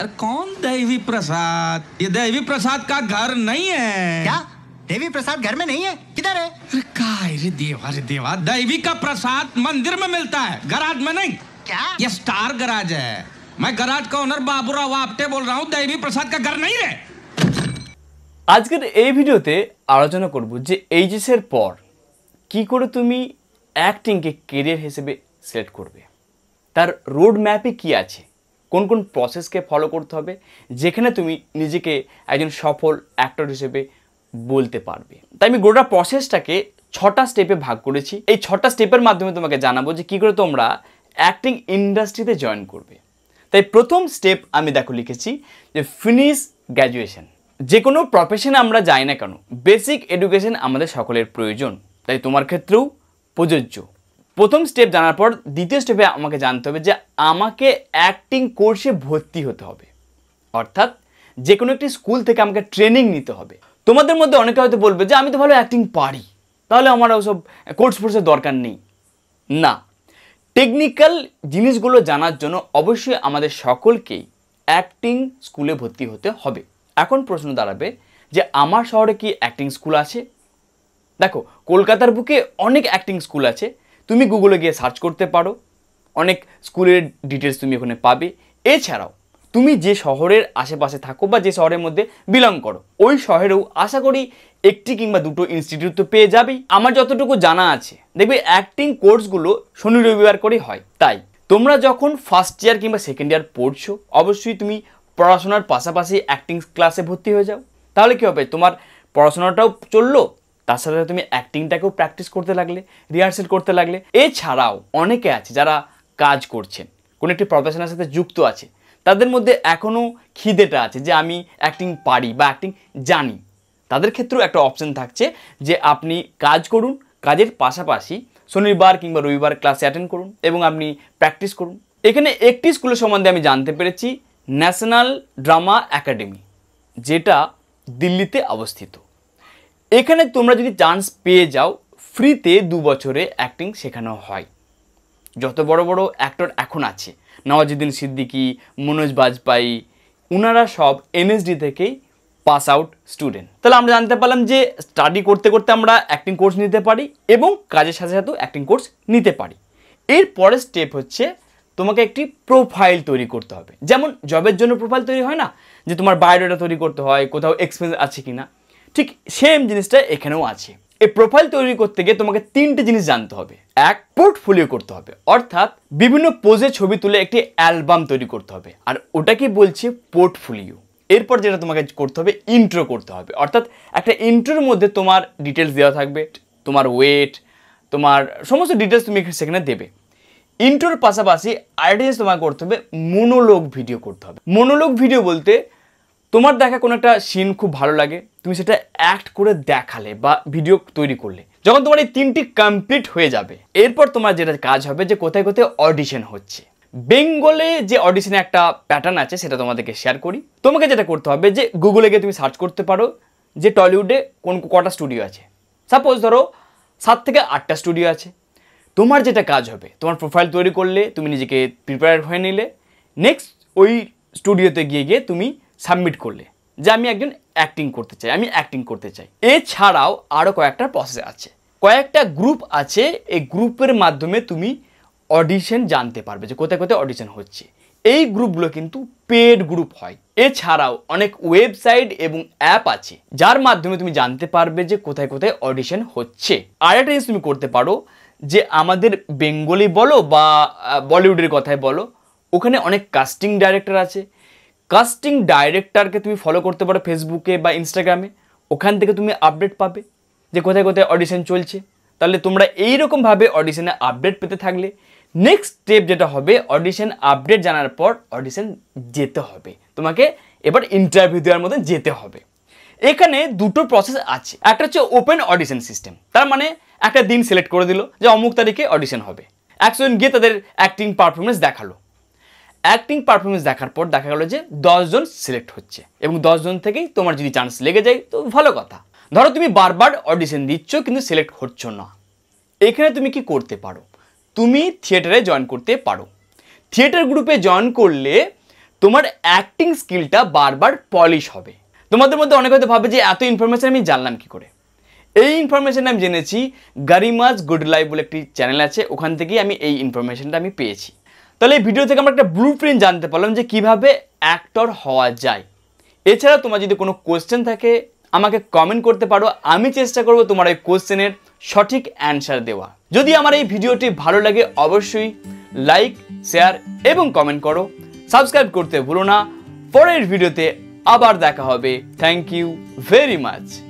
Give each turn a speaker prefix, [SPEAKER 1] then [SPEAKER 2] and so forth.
[SPEAKER 1] अरे कौन देवी प्रसाद ये देवी प्रसाद का घर नहीं है क्या देवी प्रसाद घर में नहीं है किधर है अरे का रे देवा रे देवा देवी का प्रसाद मंदिर में मिलता है गराज में नहीं क्या ये स्टार गराज है मैं गराज का ओनर बाबूराव आपटे बोल रहा हूँ देवी प्रसाद का घर नहीं है आज আজকের এই ভিডিওতে আলোচনা করব যে এইচএসের পর কি করে তুমি অ্যাক্টিংকে কেরিয়ার হিসেবে সিলেক্ট করবে তার রোড ম্যাপে কী আছে কোন কোন প্রসেসকে ফলো করতে হবে যেখানে তুমি নিজেকে একজন সফল অ্যাক্টর হিসেবে বলতে পারবে তাই আমি গোটা প্রসেসটাকে ছটা স্টেপে ভাগ করেছি এই ছটা স্টেপের মাধ্যমে তোমাকে জানাবো যে কী করে তোমরা অ্যাক্টিং ইন্ডাস্ট্রিতে জয়েন করবে তাই প্রথম স্টেপ আমি দেখো লিখেছি যে ফিনিশ গ্র্যাজুয়েশন যে কোনো প্রফেশনে আমরা যাই না কেন বেসিক এডুকেশন আমাদের সকলের প্রয়োজন তাই তোমার ক্ষেত্রেও প্রযোজ্য প্রথম স্টেপ জানার পর দ্বিতীয় স্টেপে আমাকে জানতে হবে যে আমাকে অ্যাক্টিং কোর্সে ভর্তি হতে হবে অর্থাৎ যে কোনো একটি স্কুল থেকে আমাকে ট্রেনিং নিতে হবে তোমাদের মধ্যে অনেকে হয়তো বলবে যে আমি তো ভালো অ্যাক্টিং পারি তাহলে আমার ওসব কোর্স ফোর্সের দরকার নেই না টেকনিক্যাল জিনিসগুলো জানার জন্য অবশ্যই আমাদের সকলকেই অ্যাক্টিং স্কুলে ভর্তি হতে হবে এখন প্রশ্ন দাঁড়াবে যে আমার শহরে কি অ্যাক্টিং স্কুল আছে দেখো কলকাতার বুকে অনেক অ্যাক্টিং স্কুল আছে তুমি গুগলে গিয়ে সার্চ করতে পারো অনেক স্কুলের ডিটেলস তুমি ওখানে পাবে এছাড়াও তুমি যে শহরের আশেপাশে থাকো বা যে শহরের মধ্যে বিলং করো ওই শহরেও আশা করি একটি কিংবা দুটো ইনস্টিটিউট তো পেয়ে যাবেই আমার যতটুকু জানা আছে দেখবে অ্যাক্টিং কোর্সগুলো শনি রবিবার করে হয় তাই তোমরা যখন ফার্স্ট ইয়ার কিংবা সেকেন্ড ইয়ার পড়ছো অবশ্যই তুমি পড়াশোনার পাশাপাশি অ্যাক্টিং ক্লাসে ভর্তি হয়ে যাও তাহলে কী হবে তোমার পড়াশোনাটাও চললো তার সাথে তুমি অ্যাক্টিংটাকেও প্র্যাকটিস করতে লাগলে রিহার্সেল করতে লাগলে এছাড়াও অনেকে আছে যারা কাজ করছেন কোনো একটি প্রফেশনের সাথে যুক্ত আছে তাদের মধ্যে এখনও খিদেটা আছে যে আমি অ্যাক্টিং পারি বা অ্যাক্টিং জানি তাদের ক্ষেত্রেও একটা অপশান থাকছে যে আপনি কাজ করুন কাজের পাশাপাশি শনিবার কিংবা রবিবার ক্লাসে অ্যাটেন্ড করুন এবং আপনি প্র্যাকটিস করুন এখানে একটি স্কুলের সম্বন্ধে আমি জানতে পেরেছি ন্যাশনাল ড্রামা একাডেমি যেটা দিল্লিতে অবস্থিত এখানে তোমরা যদি চান্স পেয়ে যাও ফ্রিতে দু বছরে অ্যাক্টিং শেখানো হয় যত বড় বড় অ্যাক্টর এখন আছে নওয়াজুদ্দিন সিদ্দিকি মনোজ বাজপাই ওনারা সব এনএসডি থেকেই পাস আউট স্টুডেন্ট তাহলে আমরা জানতে পারলাম যে স্টাডি করতে করতে আমরা অ্যাক্টিং কোর্স নিতে পারি এবং কাজের সাথে সাথেও অ্যাক্টিং কোর্স নিতে পারি এর পরের স্টেপ হচ্ছে তোমাকে একটি প্রোফাইল তৈরি করতে হবে যেমন জবের জন্য প্রোফাইল তৈরি হয় না যে তোমার বায়োডাটা তৈরি করতে হয় কোথাও এক্সপেরিয়েন্স আছে কি না ঠিক সেম জিনিসটা এখানেও আছে এই প্রোফাইল তৈরি করতে গিয়ে তোমাকে তিনটে জিনিস জানতে হবে এক পোর্টফোলিও করতে হবে অর্থাৎ বিভিন্ন পোজে ছবি তুলে একটি অ্যালবাম তৈরি করতে হবে আর ওটাকে বলছে পোর্টফোলিও এরপর যেটা তোমাকে করতে হবে ইন্ট্রো করতে হবে অর্থাৎ একটা ইন্ট্রোর মধ্যে তোমার ডিটেলস দেওয়া থাকবে তোমার ওয়েট তোমার সমস্ত ডিটেলস তুমি সেখানে দেবে ইন্ট্রোর পাশাপাশি আরেকটা জিনিস তোমাকে করতে হবে মনোলোক ভিডিও করতে হবে মনোলোক ভিডিও বলতে তোমার দেখা কোনো একটা সিন খুব ভালো লাগে তুমি সেটা অ্যাক্ট করে দেখালে বা ভিডিও তৈরি করলে যখন তোমার এই তিনটি কমপ্লিট হয়ে যাবে এরপর তোমার যেটা কাজ হবে যে কোথায় কোথায় অডিশন হচ্ছে বেঙ্গলে যে অডিশনে একটা প্যাটার্ন আছে সেটা তোমাদেরকে শেয়ার করি তোমাকে যেটা করতে হবে যে গুগলে গিয়ে তুমি সার্চ করতে পারো যে টলিউডে কোন কটা স্টুডিও আছে সাপোজ ধরো সাত থেকে আটটা স্টুডিও আছে তোমার যেটা কাজ হবে তোমার প্রোফাইল তৈরি করলে তুমি নিজেকে প্রিপেয়ার হয়ে নিলে নেক্সট ওই স্টুডিওতে গিয়ে গিয়ে তুমি সাবমিট করলে যে আমি একজন অ্যাক্টিং করতে চাই আমি অ্যাক্টিং করতে চাই এছাড়াও আরও কয়েকটা প্রসেস আছে কয়েকটা গ্রুপ আছে এই গ্রুপের মাধ্যমে তুমি অডিশন জানতে পারবে যে কোথায় কোথায় অডিশন হচ্ছে এই গ্রুপগুলো কিন্তু পেড গ্রুপ হয় এছাড়াও অনেক ওয়েবসাইট এবং অ্যাপ আছে যার মাধ্যমে তুমি জানতে পারবে যে কোথায় কোথায় অডিশন হচ্ছে আর একটা জিনিস তুমি করতে পারো যে আমাদের বেঙ্গলি বলো বা বলিউডের কথায় বলো ওখানে অনেক কাস্টিং ডাইরেক্টর আছে কাস্টিং ডাইরেক্টরকে তুমি ফলো করতে পারো ফেসবুকে বা ইনস্টাগ্রামে ওখান থেকে তুমি আপডেট পাবে যে কোথায় কোথায় অডিশন চলছে তাহলে তোমরা এই রকমভাবে অডিশনে আপডেট পেতে থাকলে নেক্সট স্টেপ যেটা হবে অডিশন আপডেট জানার পর অডিশন যেতে হবে তোমাকে এবার ইন্টারভিউ দেওয়ার মতো যেতে হবে এখানে দুটো প্রসেস আছে একটা হচ্ছে ওপেন অডিশন সিস্টেম তার মানে একটা দিন সিলেক্ট করে দিল যে অমুক তারিখে অডিশন হবে একজন গিয়ে তাদের অ্যাক্টিং পারফরমেন্স দেখালো অ্যাক্টিং পারফরমেন্স দেখার পর দেখা গেলো যে দশজন সিলেক্ট হচ্ছে এবং দশজন থেকেই তোমার যদি চান্স লেগে যায় তো ভালো কথা ধরো তুমি বারবার অডিশন দিচ্ছ কিন্তু সিলেক্ট হচ্ছ না এখানে তুমি কি করতে পারো তুমি থিয়েটারে জয়েন করতে পারো থিয়েটার গ্রুপে জয়েন করলে তোমার অ্যাক্টিং স্কিলটা বারবার পলিশ হবে তোমাদের মধ্যে অনেকে হয়তো ভাবে যে এত ইনফরমেশান আমি জানলাম কি করে এই ইনফরমেশান আমি জেনেছি গারিমাজ গুড লাইভ বলে একটি চ্যানেল আছে ওখান থেকেই আমি এই ইনফরমেশানটা আমি পেয়েছি তাহলে এই ভিডিও থেকে আমরা একটা ব্লু প্রিন্ট জানতে পারলাম যে কিভাবে অ্যাক্টর হওয়া যায় এছাড়া তোমার যদি কোনো কোয়েশ্চেন থাকে আমাকে কমেন্ট করতে পারো আমি চেষ্টা করব তোমার এই কোয়েশ্চেনের সঠিক অ্যান্সার দেওয়া যদি আমার এই ভিডিওটি ভালো লাগে অবশ্যই লাইক শেয়ার এবং কমেন্ট করো সাবস্ক্রাইব করতে ভুলো না পরের ভিডিওতে আবার দেখা হবে থ্যাংক ইউ ভেরি মাচ